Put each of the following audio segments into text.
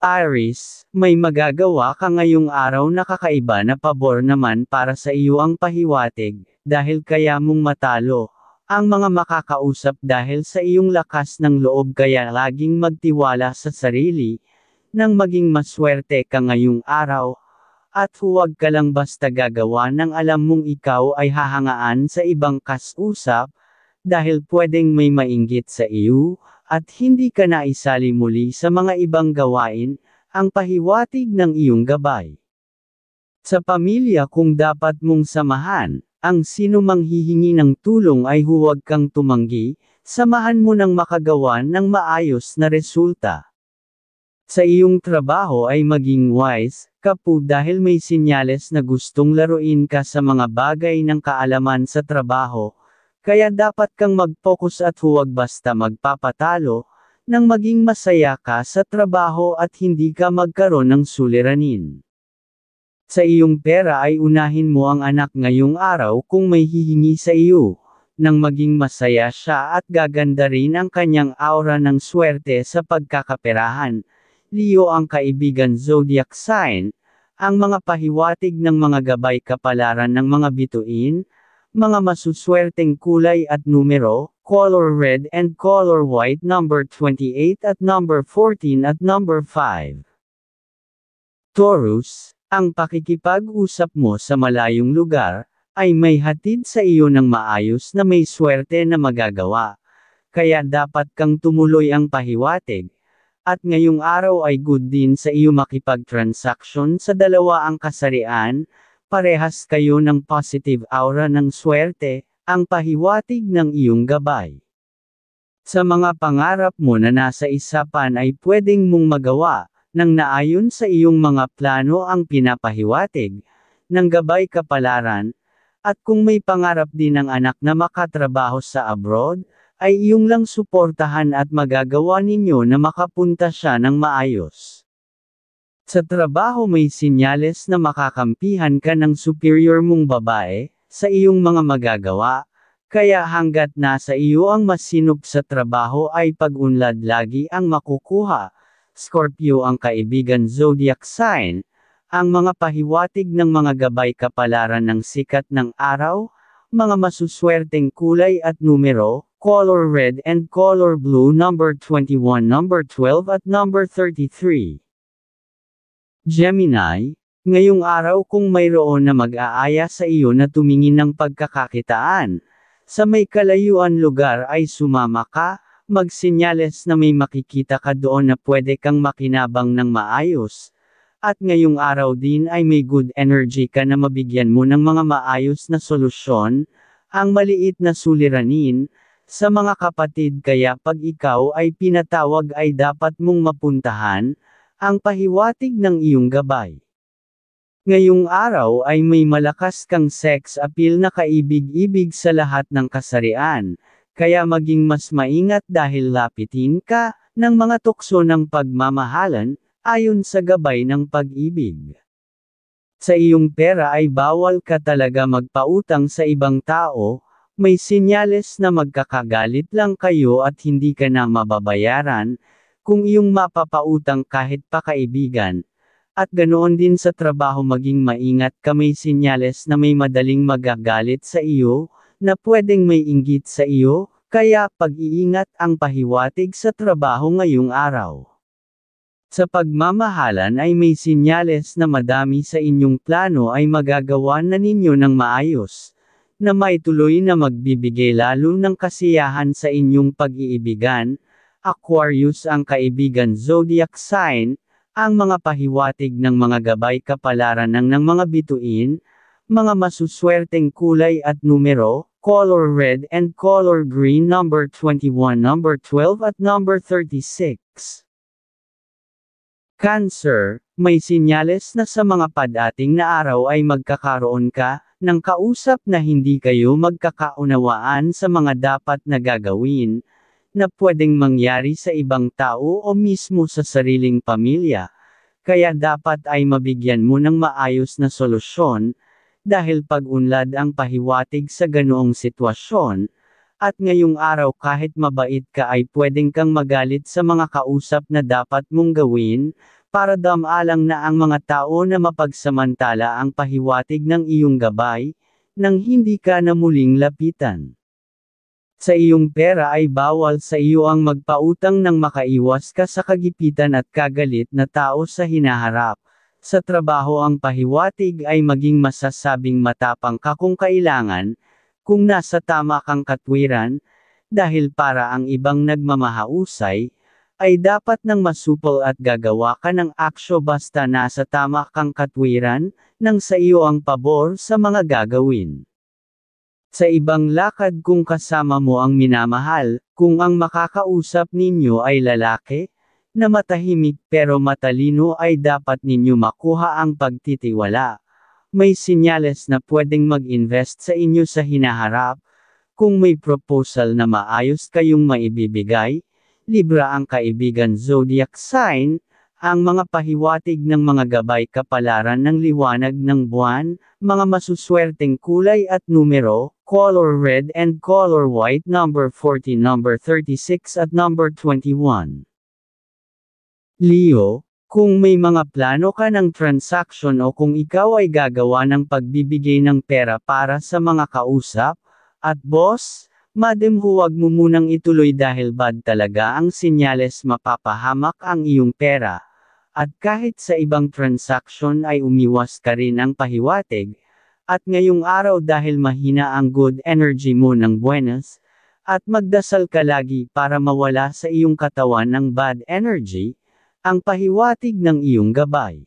Aris, may magagawa ka ngayong araw na kakaiba na pabor naman para sa iyo ang pahiwatig, dahil kaya mong matalo. Ang mga makakausap dahil sa iyong lakas ng loob kaya laging magtiwala sa sarili, nang maging maswerte ka ngayong araw, at huwag ka lang basta gagawa ng alam mong ikaw ay hahangaan sa ibang kasusap, dahil pwedeng may mainggit sa iyo, at hindi ka na isali muli sa mga ibang gawain, ang pahiwatig ng iyong gabay. Sa pamilya kung dapat mong samahan, ang sinumang hihingi ng tulong ay huwag kang tumanggi, samahan mo ng makagawa ng maayos na resulta. Sa iyong trabaho ay maging wise, kapo dahil may sinyales na gustong laruin ka sa mga bagay ng kaalaman sa trabaho, kaya dapat kang mag-focus at huwag basta magpapatalo, nang maging masaya ka sa trabaho at hindi ka magkaroon ng suliranin. Sa iyong pera ay unahin mo ang anak ngayong araw kung may hihingi sa iyo, nang maging masaya siya at gaganda rin ang kanyang aura ng swerte sa pagkakaperahan. Leo ang kaibigan zodiac sign, ang mga pahiwatig ng mga gabay kapalaran ng mga bituin, mga masuswerteng kulay at numero, color red and color white number 28 at number 14 at number 5. Taurus, ang pakikipag-usap mo sa malayong lugar, ay may hatid sa iyo ng maayos na may swerte na magagawa. Kaya dapat kang tumuloy ang pahiwatig. At ngayong araw ay good din sa iyo makipag-transaction sa dalawa ang kasarian, Parehas kayo ng positive aura ng swerte, ang pahiwatig ng iyong gabay. Sa mga pangarap mo na nasa isapan ay pwedeng mong magawa, nang naayon sa iyong mga plano ang pinapahiwatig, ng gabay kapalaran, at kung may pangarap din ng anak na makatrabaho sa abroad, ay iyong lang suportahan at magagawa ninyo na makapunta siya ng maayos. Sa trabaho may sinyales na makakampihan ka ng superior mong babae, sa iyong mga magagawa, kaya hanggat nasa iyo ang masinop sa trabaho ay pag-unlad lagi ang makukuha. Scorpio ang kaibigan zodiac sign, ang mga pahiwatig ng mga gabay kapalaran ng sikat ng araw, mga masuswerteng kulay at numero, color red and color blue number 21 number 12 at number 33. Gemini, ngayong araw kung mayroon na mag-aaya sa iyo na tumingin ng pagkakakitaan, sa may kalayuan lugar ay sumama ka, magsinyales na may makikita ka doon na pwede kang makinabang ng maayos. At ngayong araw din ay may good energy ka na mabigyan mo ng mga maayos na solusyon, ang maliit na suliranin, sa mga kapatid kaya pag ikaw ay pinatawag ay dapat mong mapuntahan, ang pahiwatig ng iyong gabay. Ngayong araw ay may malakas kang sex appeal na kaibig-ibig sa lahat ng kasarian, kaya maging mas maingat dahil lapitin ka ng mga tukso ng pagmamahalan ayon sa gabay ng pag-ibig. Sa iyong pera ay bawal ka talaga magpautang sa ibang tao, may sinyales na magkakagalit lang kayo at hindi ka na mababayaran, kung iyong mapapautang kahit pa kaibigan, at ganoon din sa trabaho maging maingat ka may sinyales na may madaling magagalit sa iyo, na pwedeng may inggit sa iyo, kaya pag-iingat ang pahiwatig sa trabaho ngayong araw. Sa pagmamahalan ay may sinyales na madami sa inyong plano ay magagawa na ninyo ng maayos, na maituloy na magbibigay lalo ng kasiyahan sa inyong pag-iibigan, Aquarius ang kaibigan zodiac sign, ang mga pahiwatig ng mga gabay kapalaran ng, ng mga bituin, mga masuswerteng kulay at numero, color red and color green number 21, number 12 at number 36. Cancer, may sinyales na sa mga padating na araw ay magkakaroon ka ng kausap na hindi kayo magkakaunawaan sa mga dapat na gagawin, na pwedeng mangyari sa ibang tao o mismo sa sariling pamilya, kaya dapat ay mabigyan mo ng maayos na solusyon, dahil pag-unlad ang pahiwatig sa ganoong sitwasyon, at ngayong araw kahit mabait ka ay pwedeng kang magalit sa mga kausap na dapat mong gawin, para damalang na ang mga tao na mapagsamantala ang pahiwatig ng iyong gabay, nang hindi ka na muling lapitan sa iyong pera ay bawal sa iyo ang magpautang nang makaiwas ka sa kagipitan at kagalit na tao sa hinaharap. Sa trabaho ang pahiwatig ay maging masasabing matapang ka kung kailangan, kung nasa tama kang katwiran, dahil para ang ibang nagmamahausay, ay dapat nang masupol at gagawa ka ng aksyo basta nasa tama kang katwiran, nang sa iyo ang pabor sa mga gagawin. Sa ibang lakad kung kasama mo ang minamahal, kung ang makakausap ninyo ay lalaki, na matahimik pero matalino ay dapat ninyo makuha ang pagtitiwala. May sinyales na pwedeng mag-invest sa inyo sa hinaharap, kung may proposal na maayos kayong maibibigay, Libra ang kaibigan zodiac sign, ang mga pahiwatig ng mga gabay kapalaran ng liwanag ng buwan, mga masuswerteng kulay at numero, color red and color white number 40 number 36 at number 21. Leo, kung may mga plano ka ng transaction o kung ikaw ay gagawa ng pagbibigay ng pera para sa mga kausap, at boss, Madam huwag mo munang ituloy dahil bad talaga ang sinyales mapapahamak ang iyong pera. At kahit sa ibang transaksyon ay umiwas ka rin ang pahiwatig, at ngayong araw dahil mahina ang good energy mo ng buenas, at magdasal ka lagi para mawala sa iyong katawan ng bad energy, ang pahiwatig ng iyong gabay.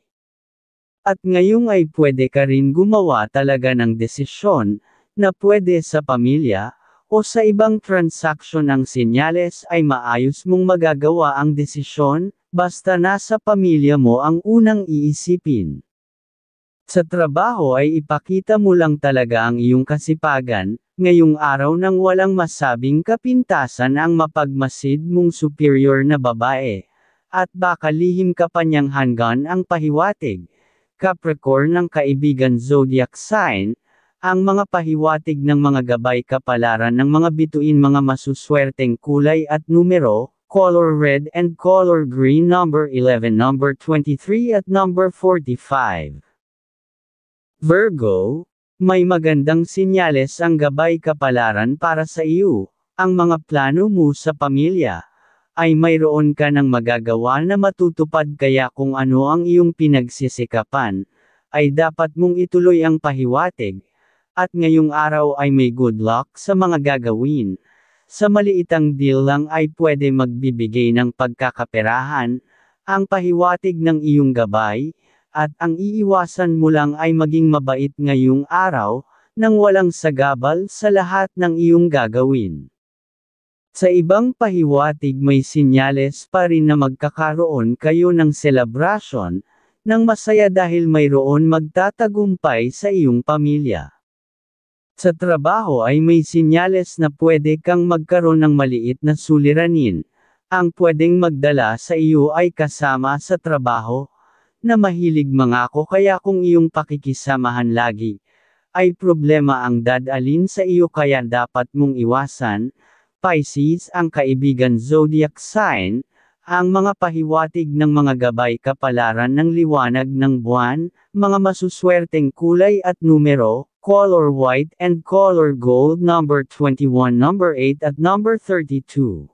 At ngayong ay pwede ka rin gumawa talaga ng desisyon, na pwede sa pamilya, o sa ibang transaksyon ang sinyales ay maayos mong magagawa ang desisyon, basta nasa pamilya mo ang unang iisipin. Sa trabaho ay ipakita mo lang talaga ang iyong kasipagan, ngayong araw nang walang masabing kapintasan ang mapagmasid mong superior na babae, at baka lihim ka pa niyang hanggan ang pahiwatig. Capricorn ng kaibigan zodiac sign, ang mga pahiwatig ng mga gabay kapalaran ng mga bituin mga masuswerteng kulay at numero, color red and color green number 11 number 23 at number 45. Virgo, may magandang sinyales ang gabay kapalaran para sa iyo, ang mga plano mo sa pamilya, ay mayroon ka ng magagawa na matutupad kaya kung ano ang iyong pinagsisikapan, ay dapat mong ituloy ang pahiwatig, at ngayong araw ay may good luck sa mga gagawin. Sa maliitang deal lang ay pwede magbibigay ng pagkakaperahan, ang pahiwatig ng iyong gabay, at ang iiwasan mo lang ay maging mabait ngayong araw, nang walang sagabal sa lahat ng iyong gagawin. Sa ibang pahiwatig may sinyales pa rin na magkakaroon kayo ng selebrasyon, ng masaya dahil mayroon magtatagumpay sa iyong pamilya. Sa trabaho ay may sinyales na pwede kang magkaroon ng maliit na suliranin. Ang pwedeng magdala sa iyo ay kasama sa trabaho, na mahilig mga ko kaya kung iyong pakikisamahan lagi, ay problema ang dadalin sa iyo kaya dapat mong iwasan, Pisces ang kaibigan zodiac sign, ang mga pahiwatig ng mga gabay kapalaran ng liwanag ng buwan, mga masuswerteng kulay at numero, color white and color gold number 21 number 8 at number 32